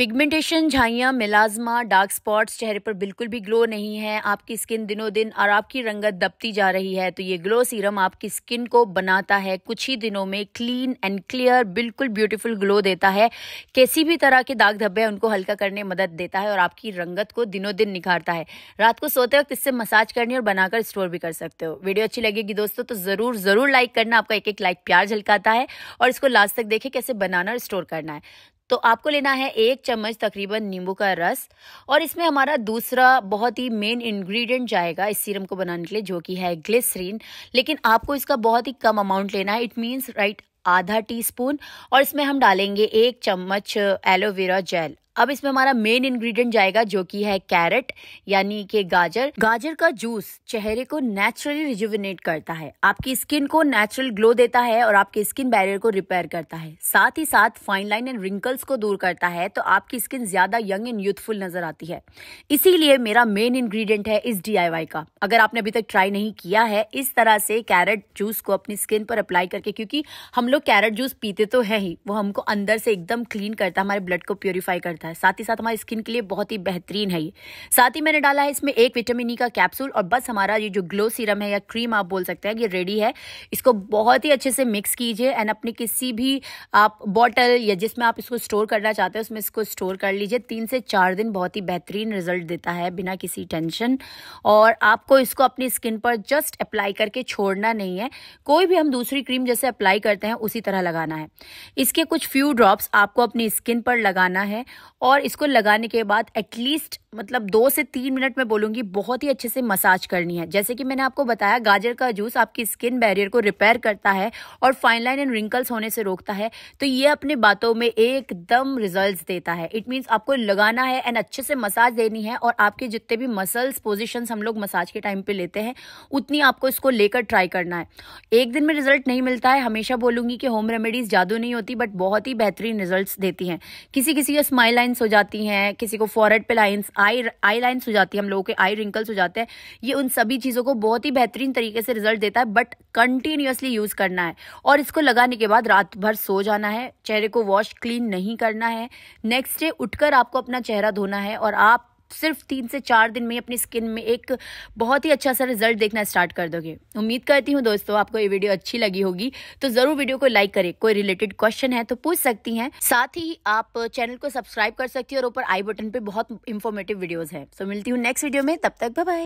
pigmentation झाइयाँ मिलाजमा dark spots चेहरे पर बिल्कुल भी ग्लो नहीं है आपकी स्किन दिनों दिन और आपकी रंगत दबती जा रही है तो ये ग्लो सीरम आपकी स्किन को बनाता है कुछ ही दिनों में क्लीन एंड क्लियर बिल्कुल ब्यूटीफुल ग्लो देता है किसी भी तरह के दाग धब्बे उनको हल्का करने मदद देता है और आपकी रंगत को दिनों दिन निखारता है रात को सोते वक्त इससे मसाज करनी और बनाकर स्टोर भी कर सकते हो वीडियो अच्छी लगेगी दोस्तों तो ज़रूर ज़रूर लाइक करना आपका एक एक लाइक प्यार झलकाता है और इसको लास्ट तक देखें कैसे बनाना और स्टोर करना है तो आपको लेना है एक चम्मच तकरीबन नींबू का रस और इसमें हमारा दूसरा बहुत ही मेन इंग्रेडिएंट जाएगा इस सीरम को बनाने के लिए जो कि है ग्लिसरीन लेकिन आपको इसका बहुत ही कम अमाउंट लेना है इट मीन्स राइट आधा टीस्पून और इसमें हम डालेंगे एक चम्मच एलोवेरा जेल अब इसमें हमारा मेन इंग्रेडिएंट जाएगा जो कि है कैरेट यानी कि गाजर गाजर का जूस चेहरे को नेचुरली रिजुविनेट करता है आपकी स्किन को नेचुरल ग्लो देता है और आपके स्किन बैरियर को रिपेयर करता है साथ ही साथ फाइन लाइन एंड रिंकल्स को दूर करता है तो आपकी स्किन ज्यादा यंग एंड यूथफुल नजर आती है इसीलिए मेरा मेन इन्ग्रीडियंट है इस डी का अगर आपने अभी तक ट्राई नहीं किया है इस तरह से कैरेट जूस को अपनी स्किन पर अप्लाई करके क्योंकि हम लोग कैरेट जूस पीते तो है ही वो हमको अंदर से एकदम क्लीन करता है हमारे ब्लड को प्योरीफाई करता करता है साथ ही साथ हमारी स्किन के लिए बहुत ही बेहतरीन है ये साथ ही मैंने डाला है इसमें एक विटामिन ई का कैप्सूल और बस हमारा ये जो ग्लो सीरम है या क्रीम आप बोल सकते हैं ये रेडी है इसको बहुत ही अच्छे से मिक्स कीजिए एंड अपने किसी भी आप बॉटल या जिसमें आप इसको स्टोर करना चाहते हैं उसमें इसको स्टोर कर लीजिए तीन से चार दिन बहुत ही बेहतरीन रिजल्ट देता है बिना किसी टेंशन और आपको इसको अपनी स्किन पर जस्ट अप्लाई करके छोड़ना नहीं है कोई भी हम दूसरी क्रीम जैसे अप्लाई करते हैं उसी तरह लगाना है इसके कुछ फ्यू ड्रॉप्स आपको अपनी स्किन पर लगाना है और इसको लगाने के बाद एटलीस्ट मतलब दो से तीन मिनट में बोलूँगी बहुत ही अच्छे से मसाज करनी है जैसे कि मैंने आपको बताया गाजर का जूस आपकी स्किन बैरियर को रिपेयर करता है और फाइन लाइन एंड रिंकल्स होने से रोकता है तो ये अपने बातों में एकदम रिजल्ट देता है इट मीन्स आपको लगाना है एंड अच्छे से मसाज देनी है और आपके जितने भी मसल्स पोजिशन हम लोग मसाज के टाइम पर लेते हैं उतनी आपको इसको लेकर ट्राई करना है एक दिन में रिजल्ट नहीं मिलता है हमेशा बोलूँगी कि होम रेमेडीज़ जादू नहीं होती बट बहुत ही बेहतरीन रिजल्ट देती हैं किसी किसी को स्माइल लाइन्स हो जाती हैं किसी को फॉरहेड पे लाइन्स आई आई लाइन हो जाती है हम लोगों के आई रिंकल्स हो जाते हैं ये उन सभी चीज़ों को बहुत ही बेहतरीन तरीके से रिजल्ट देता है बट कंटिन्यूसली यूज़ करना है और इसको लगाने के बाद रात भर सो जाना है चेहरे को वॉश क्लीन नहीं करना है नेक्स्ट डे उठकर आपको अपना चेहरा धोना है और आप सिर्फ तीन से चार दिन में अपनी स्किन में एक बहुत ही अच्छा सा रिजल्ट देखना स्टार्ट कर दोगे उम्मीद करती हूँ दोस्तों आपको ये वीडियो अच्छी लगी होगी तो ज़रूर वीडियो को लाइक करें कोई रिलेटेड क्वेश्चन है तो पूछ सकती हैं साथ ही आप चैनल को सब्सक्राइब कर सकती है और ऊपर आई बटन पर बहुत इन्फॉर्मेटिव वीडियोज़ है सो मिलती हूँ नेक्स्ट वीडियो में तब तक बाय